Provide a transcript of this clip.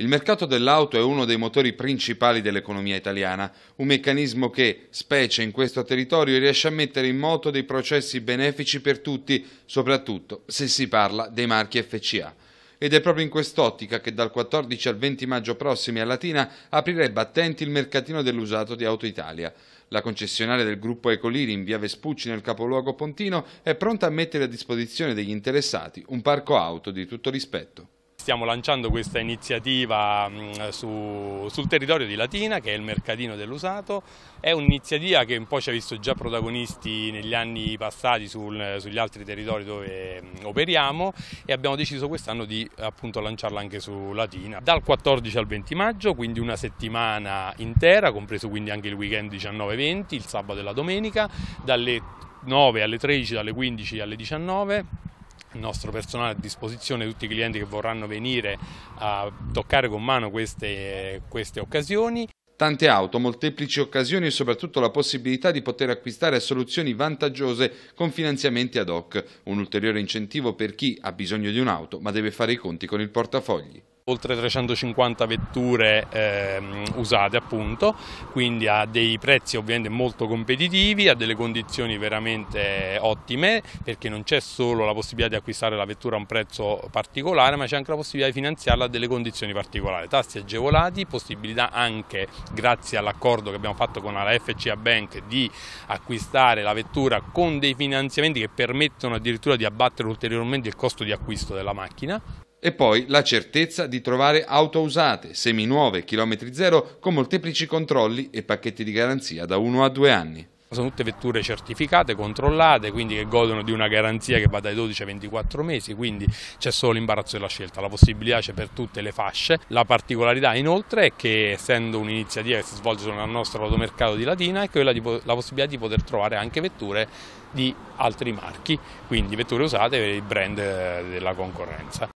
Il mercato dell'auto è uno dei motori principali dell'economia italiana, un meccanismo che, specie in questo territorio, riesce a mettere in moto dei processi benefici per tutti, soprattutto se si parla dei marchi FCA. Ed è proprio in quest'ottica che dal 14 al 20 maggio prossimi a Latina aprirebbe attenti il mercatino dell'usato di Auto Italia. La concessionaria del gruppo Ecoliri in via Vespucci nel capoluogo Pontino è pronta a mettere a disposizione degli interessati un parco auto di tutto rispetto stiamo lanciando questa iniziativa mm, su, sul territorio di Latina che è il mercatino dell'usato, è un'iniziativa che un po' ci ha visto già protagonisti negli anni passati sul, sugli altri territori dove mm, operiamo e abbiamo deciso quest'anno di appunto lanciarla anche su Latina dal 14 al 20 maggio, quindi una settimana intera, compreso quindi anche il weekend 19-20, il sabato e la domenica, dalle 9 alle 13, dalle 15 alle 19 il nostro personale a disposizione tutti i clienti che vorranno venire a toccare con mano queste, queste occasioni. Tante auto, molteplici occasioni e soprattutto la possibilità di poter acquistare soluzioni vantaggiose con finanziamenti ad hoc, un ulteriore incentivo per chi ha bisogno di un'auto ma deve fare i conti con il portafogli oltre 350 vetture eh, usate appunto, quindi a dei prezzi ovviamente molto competitivi, a delle condizioni veramente ottime perché non c'è solo la possibilità di acquistare la vettura a un prezzo particolare ma c'è anche la possibilità di finanziarla a delle condizioni particolari, tassi agevolati, possibilità anche grazie all'accordo che abbiamo fatto con la FCA Bank di acquistare la vettura con dei finanziamenti che permettono addirittura di abbattere ulteriormente il costo di acquisto della macchina. E poi la certezza di trovare auto usate, seminuove, chilometri zero, con molteplici controlli e pacchetti di garanzia da 1 a 2 anni. Sono tutte vetture certificate, controllate, quindi che godono di una garanzia che va dai 12 ai 24 mesi, quindi c'è solo l'imbarazzo della scelta, la possibilità c'è per tutte le fasce. La particolarità inoltre è che essendo un'iniziativa che si svolge sul nostro automercato di Latina è quella di la possibilità di poter trovare anche vetture di altri marchi, quindi vetture usate per i brand eh, della concorrenza.